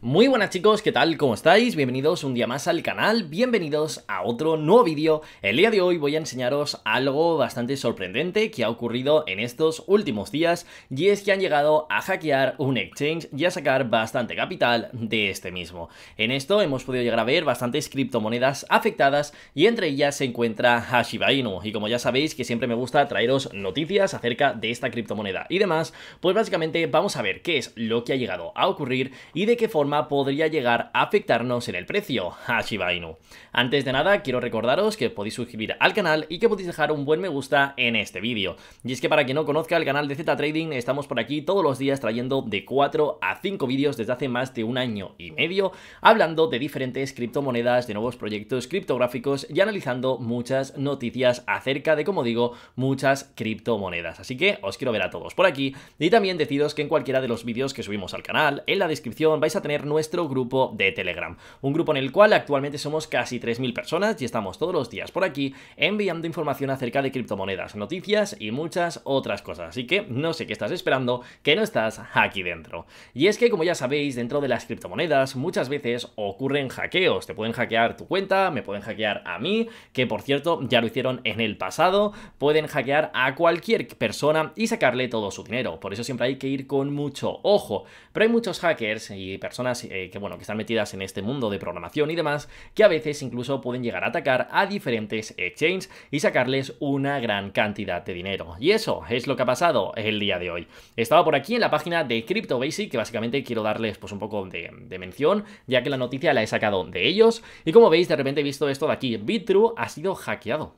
Muy buenas chicos, ¿qué tal? ¿Cómo estáis? Bienvenidos un día más al canal, bienvenidos a otro nuevo vídeo. El día de hoy voy a enseñaros algo bastante sorprendente que ha ocurrido en estos últimos días y es que han llegado a hackear un exchange y a sacar bastante capital de este mismo. En esto hemos podido llegar a ver bastantes criptomonedas afectadas y entre ellas se encuentra Hashiba y como ya sabéis que siempre me gusta traeros noticias acerca de esta criptomoneda y demás, pues básicamente vamos a ver qué es lo que ha llegado a ocurrir y de qué forma podría llegar a afectarnos en el precio a Shiba Inu. Antes de nada, quiero recordaros que podéis suscribir al canal y que podéis dejar un buen me gusta en este vídeo. Y es que para quien no conozca el canal de Z Trading, estamos por aquí todos los días trayendo de 4 a 5 vídeos desde hace más de un año y medio, hablando de diferentes criptomonedas, de nuevos proyectos criptográficos y analizando muchas noticias acerca de, como digo, muchas criptomonedas. Así que os quiero ver a todos por aquí y también deciros que en cualquiera de los vídeos que subimos al canal, en la descripción vais a tener nuestro grupo de Telegram. Un grupo en el cual actualmente somos casi 3.000 personas y estamos todos los días por aquí enviando información acerca de criptomonedas, noticias y muchas otras cosas. Así que no sé qué estás esperando, que no estás aquí dentro. Y es que como ya sabéis, dentro de las criptomonedas muchas veces ocurren hackeos. Te pueden hackear tu cuenta, me pueden hackear a mí, que por cierto ya lo hicieron en el pasado, pueden hackear a cualquier persona y sacarle todo su dinero. Por eso siempre hay que ir con mucho ojo. Pero hay muchos hackers y personas eh, que, bueno, que están metidas en este mundo de programación y demás, que a veces incluso pueden llegar a atacar a diferentes exchanges eh, y sacarles una gran cantidad de dinero. Y eso es lo que ha pasado el día de hoy. Estaba por aquí en la página de Basic que básicamente quiero darles pues un poco de, mención, ya que la noticia la he sacado de ellos. Y como veis, de repente he visto esto de aquí. BitTrue ha sido hackeado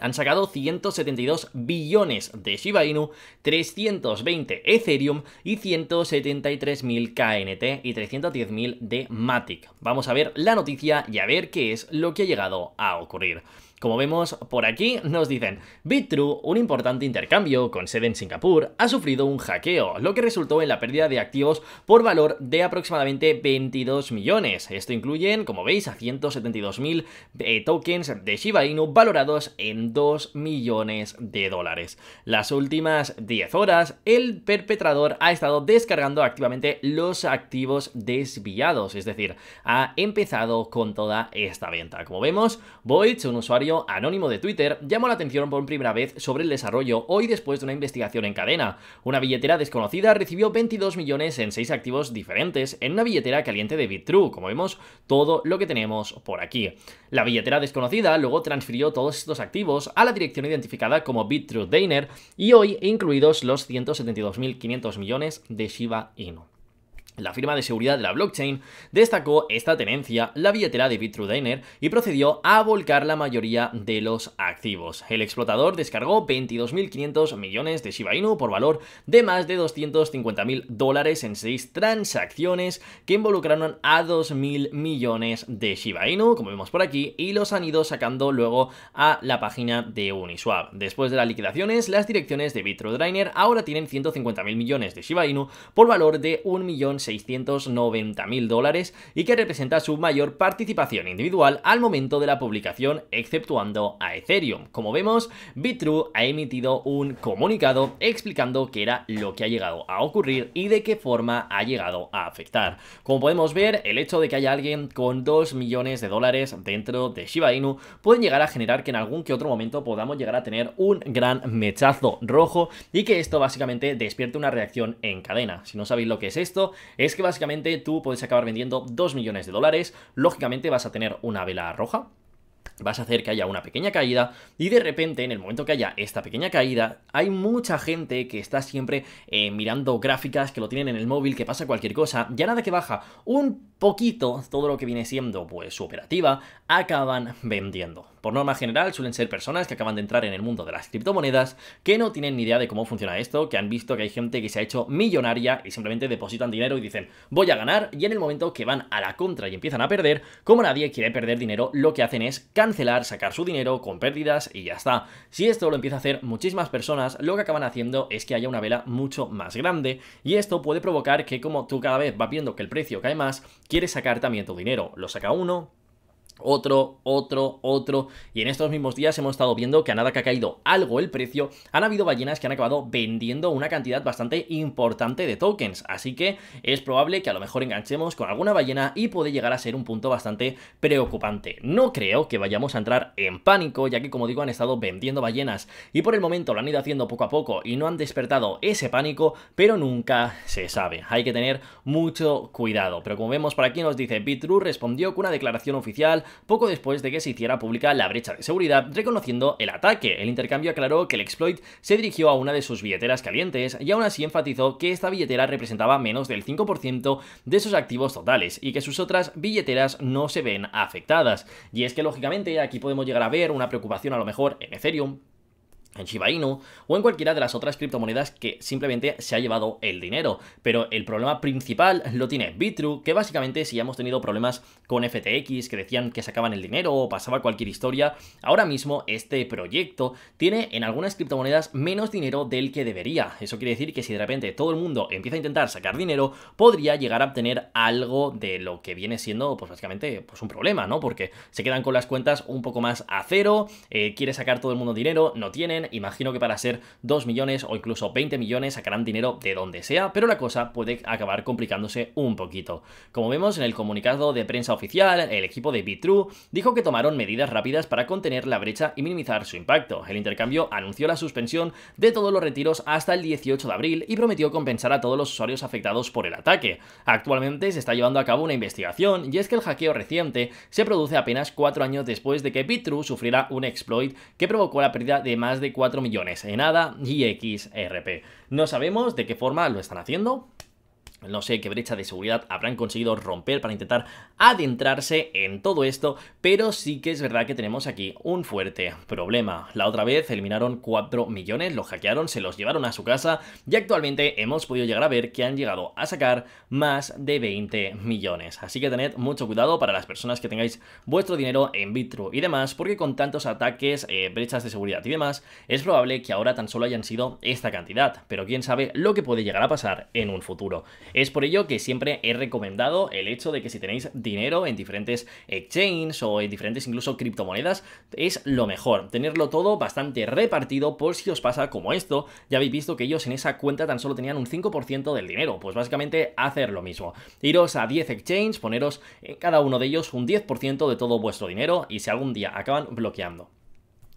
han sacado 172 billones de Shiba Inu, 320 Ethereum y 173.000 KNT y 310.000 de Matic. Vamos a ver la noticia y a ver qué es lo que ha llegado a ocurrir. Como vemos por aquí, nos dicen, BitTrue, un importante intercambio con sede en Singapur, ha sufrido un hackeo, lo que resultó en la pérdida de activos por valor de aproximadamente 22 millones. Esto incluyen, como veis, a 172.000 eh, tokens de Shiba Inu valorados en 2 millones de dólares. Las últimas 10 horas, el perpetrador ha estado descargando activamente los activos desviados, es decir, ha empezado con toda esta venta. Como vemos, Void, un usuario anónimo de Twitter llamó la atención por primera vez sobre el desarrollo hoy después de una investigación en cadena. Una billetera desconocida recibió 22 millones en 6 activos diferentes en una billetera caliente de BitTrue, como vemos todo lo que tenemos por aquí. La billetera desconocida luego transfirió todos estos activos a la dirección identificada como BitTrue Dainer y hoy incluidos los 172.500 millones de Shiba Inu. La firma de seguridad de la blockchain destacó esta tenencia, la billetera de Diner y procedió a volcar la mayoría de los activos. El explotador descargó 22.500 millones de Shiba Inu por valor de más de 250.000 dólares en seis transacciones que involucraron a 2.000 millones de Shiba Inu, como vemos por aquí, y los han ido sacando luego a la página de Uniswap. Después de las liquidaciones, las direcciones de Diner ahora tienen 150.000 millones de Shiba Inu por valor de 1.000.000 690.000 dólares y que representa su mayor participación individual al momento de la publicación, exceptuando a Ethereum. Como vemos, Bitrue ha emitido un comunicado explicando qué era lo que ha llegado a ocurrir y de qué forma ha llegado a afectar. Como podemos ver, el hecho de que haya alguien con 2 millones de dólares dentro de Shiba Inu puede llegar a generar que en algún que otro momento podamos llegar a tener un gran mechazo rojo y que esto básicamente despierte una reacción en cadena. Si no sabéis lo que es esto, es que básicamente tú puedes acabar vendiendo 2 millones de dólares, lógicamente vas a tener una vela roja, vas a hacer que haya una pequeña caída y de repente en el momento que haya esta pequeña caída hay mucha gente que está siempre eh, mirando gráficas que lo tienen en el móvil que pasa cualquier cosa ya nada que baja un poquito todo lo que viene siendo pues su operativa acaban vendiendo por norma general suelen ser personas que acaban de entrar en el mundo de las criptomonedas, que no tienen ni idea de cómo funciona esto, que han visto que hay gente que se ha hecho millonaria y simplemente depositan dinero y dicen voy a ganar y en el momento que van a la contra y empiezan a perder, como nadie quiere perder dinero, lo que hacen es cancelar, sacar su dinero con pérdidas y ya está. Si esto lo empieza a hacer muchísimas personas, lo que acaban haciendo es que haya una vela mucho más grande y esto puede provocar que como tú cada vez vas viendo que el precio cae más, quieres sacar también tu dinero. Lo saca uno, otro, otro, otro. Y en estos mismos días hemos estado viendo que a nada que ha caído algo el precio, han habido ballenas que han acabado vendiendo una cantidad bastante importante de tokens. Así que es probable que a lo mejor enganchemos con alguna ballena y puede llegar a ser un punto bastante preocupante. No creo que vayamos a entrar en pánico, ya que como digo han estado vendiendo ballenas y por el momento lo han ido haciendo poco a poco y no han despertado ese pánico, pero nunca se sabe. Hay que tener mucho cuidado. Pero como vemos por aquí nos dice, Bitru respondió con una declaración oficial poco después de que se hiciera pública la brecha de seguridad reconociendo el ataque. El intercambio aclaró que el exploit se dirigió a una de sus billeteras calientes y aún así enfatizó que esta billetera representaba menos del 5% de sus activos totales y que sus otras billeteras no se ven afectadas. Y es que lógicamente aquí podemos llegar a ver una preocupación a lo mejor en Ethereum en Shiba Inu o en cualquiera de las otras criptomonedas que simplemente se ha llevado el dinero. Pero el problema principal lo tiene Bitru, que básicamente si ya hemos tenido problemas con FTX que decían que sacaban el dinero o pasaba cualquier historia, ahora mismo este proyecto tiene en algunas criptomonedas menos dinero del que debería. Eso quiere decir que si de repente todo el mundo empieza a intentar sacar dinero, podría llegar a obtener algo de lo que viene siendo pues básicamente pues un problema, ¿no? Porque se quedan con las cuentas un poco más a cero, eh, quiere sacar todo el mundo dinero, no tienen, imagino que para ser 2 millones o incluso 20 millones sacarán dinero de donde sea, pero la cosa puede acabar complicándose un poquito. Como vemos en el comunicado de prensa oficial, el equipo de BitTrue dijo que tomaron medidas rápidas para contener la brecha y minimizar su impacto. El intercambio anunció la suspensión de todos los retiros hasta el 18 de abril y prometió compensar a todos los usuarios afectados por el ataque. Actualmente se está llevando a cabo una investigación y es que el hackeo reciente se produce apenas 4 años después de que BitTrue sufriera un exploit que provocó la pérdida de más de 4 millones en ADA y XRP. No sabemos de qué forma lo están haciendo, no sé qué brecha de seguridad habrán conseguido romper para intentar adentrarse en todo esto, pero sí que es verdad que tenemos aquí un fuerte problema. La otra vez eliminaron 4 millones, los hackearon, se los llevaron a su casa y actualmente hemos podido llegar a ver que han llegado a sacar más de 20 millones. Así que tened mucho cuidado para las personas que tengáis vuestro dinero en Bitru y demás, porque con tantos ataques, eh, brechas de seguridad y demás, es probable que ahora tan solo hayan sido esta cantidad, pero quién sabe lo que puede llegar a pasar en un futuro. Es por ello que siempre he recomendado el hecho de que si tenéis dinero en diferentes exchanges o en diferentes incluso criptomonedas, es lo mejor. Tenerlo todo bastante repartido por si os pasa como esto. Ya habéis visto que ellos en esa cuenta tan solo tenían un 5% del dinero. Pues básicamente hacer lo mismo. Iros a 10 exchanges, poneros en cada uno de ellos un 10% de todo vuestro dinero y si algún día acaban bloqueando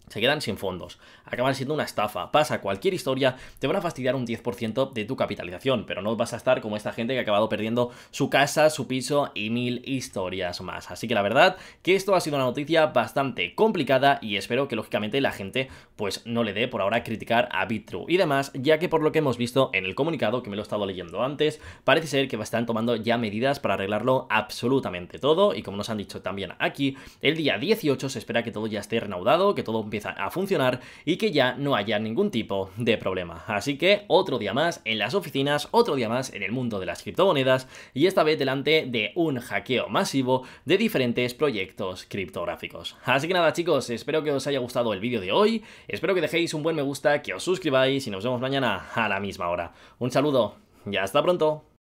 se quedan sin fondos, acaban siendo una estafa, pasa cualquier historia, te van a fastidiar un 10% de tu capitalización, pero no vas a estar como esta gente que ha acabado perdiendo su casa, su piso y mil historias más. Así que la verdad que esto ha sido una noticia bastante complicada y espero que lógicamente la gente pues no le dé por ahora criticar a BitTrue y demás, ya que por lo que hemos visto en el comunicado, que me lo he estado leyendo antes, parece ser que están tomando ya medidas para arreglarlo absolutamente todo y como nos han dicho también aquí, el día 18 se espera que todo ya esté renaudado, que todo empiece a funcionar y que ya no haya ningún tipo de problema. Así que otro día más en las oficinas, otro día más en el mundo de las criptomonedas y esta vez delante de un hackeo masivo de diferentes proyectos criptográficos. Así que nada chicos, espero que os haya gustado el vídeo de hoy, espero que dejéis un buen me gusta, que os suscribáis y nos vemos mañana a la misma hora. Un saludo ya hasta pronto.